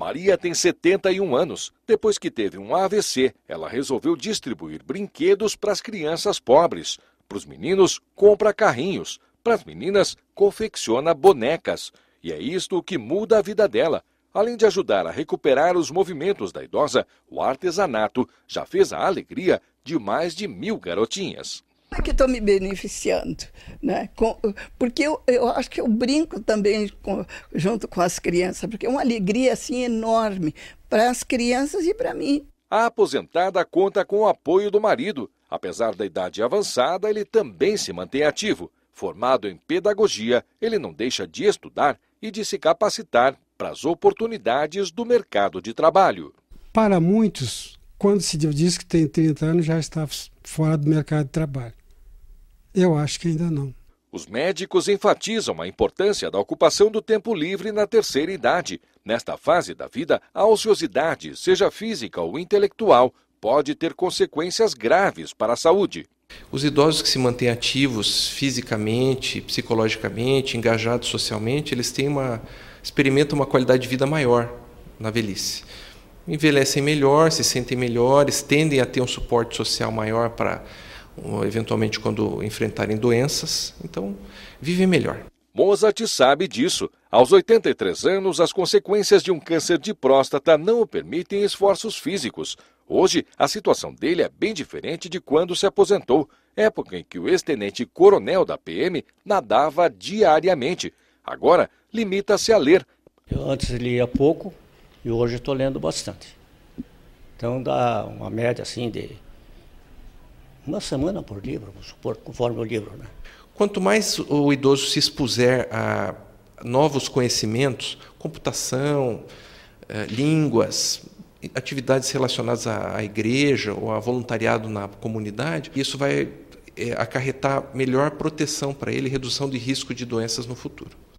Maria tem 71 anos. Depois que teve um AVC, ela resolveu distribuir brinquedos para as crianças pobres. Para os meninos, compra carrinhos. Para as meninas, confecciona bonecas. E é isto que muda a vida dela. Além de ajudar a recuperar os movimentos da idosa, o artesanato já fez a alegria de mais de mil garotinhas é que estou me beneficiando, né? Com, porque eu, eu acho que eu brinco também com, junto com as crianças, porque é uma alegria assim enorme para as crianças e para mim. A aposentada conta com o apoio do marido. Apesar da idade avançada, ele também se mantém ativo. Formado em pedagogia, ele não deixa de estudar e de se capacitar para as oportunidades do mercado de trabalho. Para muitos, quando se diz que tem 30 anos, já está fora do mercado de trabalho. Eu acho que ainda não. Os médicos enfatizam a importância da ocupação do tempo livre na terceira idade. Nesta fase da vida, a ociosidade, seja física ou intelectual, pode ter consequências graves para a saúde. Os idosos que se mantêm ativos fisicamente, psicologicamente, engajados socialmente, eles têm uma experimentam uma qualidade de vida maior na velhice. Envelhecem melhor, se sentem melhores, tendem a ter um suporte social maior para eventualmente quando enfrentarem doenças. Então, vivem melhor. Mozart sabe disso. Aos 83 anos, as consequências de um câncer de próstata não o permitem esforços físicos. Hoje, a situação dele é bem diferente de quando se aposentou, época em que o ex-tenente coronel da PM nadava diariamente. Agora, limita-se a ler. Eu antes lia pouco e hoje estou lendo bastante. Então dá uma média assim de uma semana por livro, vamos supor, conforme o livro. Né? Quanto mais o idoso se expuser a novos conhecimentos, computação, eh, línguas, atividades relacionadas à igreja ou a voluntariado na comunidade, isso vai eh, acarretar melhor proteção para ele, redução de risco de doenças no futuro.